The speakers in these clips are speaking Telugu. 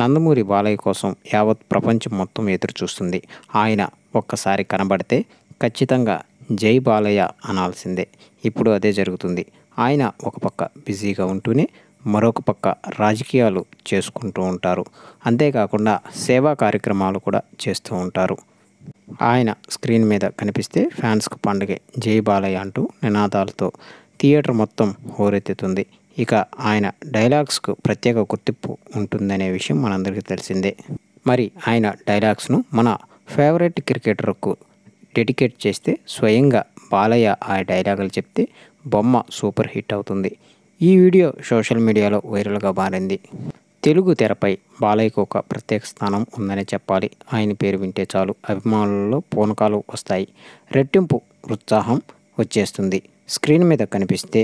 నందమూరి బాలయ్య కోసం యావత్ ప్రపంచం మొత్తం ఎదురుచూస్తుంది ఆయన ఒక్కసారి కనబడితే ఖచ్చితంగా జై బాలయ్య అనాల్సిందే ఇప్పుడు అదే జరుగుతుంది ఆయన ఒక పక్క బిజీగా ఉంటూనే మరొక పక్క రాజకీయాలు చేసుకుంటూ ఉంటారు అంతేకాకుండా సేవా కార్యక్రమాలు కూడా చేస్తూ ఉంటారు ఆయన స్క్రీన్ మీద కనిపిస్తే ఫ్యాన్స్కు పండుగే జై బాలయ్య అంటూ నినాదాలతో థియేటర్ మొత్తం హోరెత్తుతుంది ఇక ఆయన డైలాగ్స్కు ప్రత్యేక గుర్తింపు ఉంటుందనే విషయం మనందరికీ తెలిసిందే మరి ఆయన డైలాగ్స్ను మన ఫేవరెట్ క్రికెటర్కు డెడికేట్ చేస్తే స్వయంగా బాలయ్య ఆ డైలాగులు చెప్తే బొమ్మ సూపర్ హిట్ అవుతుంది ఈ వీడియో సోషల్ మీడియాలో వైరల్గా మారింది తెలుగు తెరపై బాలయ్యకు ఒక ప్రత్యేక స్థానం ఉందనే చెప్పాలి ఆయన పేరు వింటే చాలు అభిమానులలో పూనకాలు వస్తాయి రెట్టింపు ఉత్సాహం వచ్చేస్తుంది స్క్రీన్ మీద కనిపిస్తే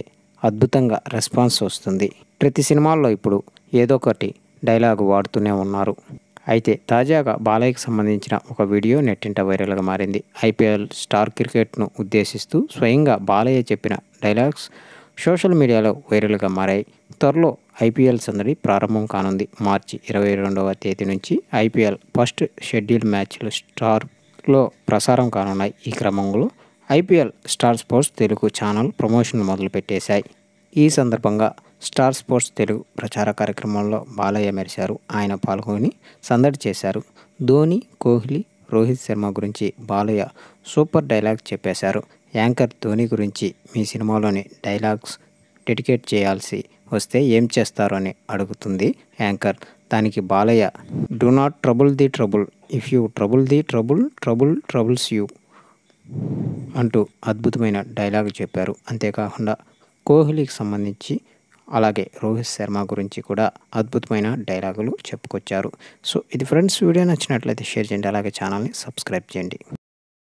అద్భుతంగా రెస్పాన్స్ వస్తుంది ప్రతి సినిమాల్లో ఇప్పుడు ఏదో ఒకటి డైలాగ్ వాడుతూనే ఉన్నారు అయితే తాజాగా బాలయ్యకు సంబంధించిన ఒక వీడియో నెట్టింట వైరల్గా మారింది ఐపీఎల్ స్టార్ క్రికెట్ను ఉద్దేశిస్తూ స్వయంగా బాలయ్య చెప్పిన డైలాగ్స్ సోషల్ మీడియాలో వైరల్గా మారాయి త్వరలో ఐపీఎల్ సందడి ప్రారంభం కానుంది మార్చి ఇరవై రెండవ తేదీ నుంచి ఐపీఎల్ ఫస్ట్ షెడ్యూల్ మ్యాచ్లు స్టార్లో ప్రసారం కానున్నాయి ఈ క్రమంలో IPL Star Sports Telugu channel ప్రమోషన్లు మొదలుపెట్టేశాయి ఈ సందర్భంగా స్టార్ స్పోర్ట్స్ తెలుగు ప్రచార కార్యక్రమంలో బాలయ్య మెరిశారు ఆయన పాల్గొని సందడి చేశారు ధోని కోహ్లీ రోహిత్ శర్మ గురించి బాలయ్య సూపర్ డైలాగ్ చెప్పేశారు యాంకర్ ధోని గురించి మీ సినిమాలోని డైలాగ్స్ డెడికేట్ చేయాల్సి వస్తే ఏం చేస్తారు అని అడుగుతుంది యాంకర్ దానికి Balayya do not trouble the trouble if you trouble the trouble trouble troubles you అంటూ అద్భుతమైన డైలాగ్ చెప్పారు అంతేకాకుండా కోహ్లీకి సంబంధించి అలాగే రోహిత్ శర్మ గురించి కూడా అద్భుతమైన డైలాగులు చెప్పుకొచ్చారు సో ఇది ఫ్రెండ్స్ వీడియో నచ్చినట్లయితే షేర్ చేయండి అలాగే ఛానల్ని సబ్స్క్రైబ్ చేయండి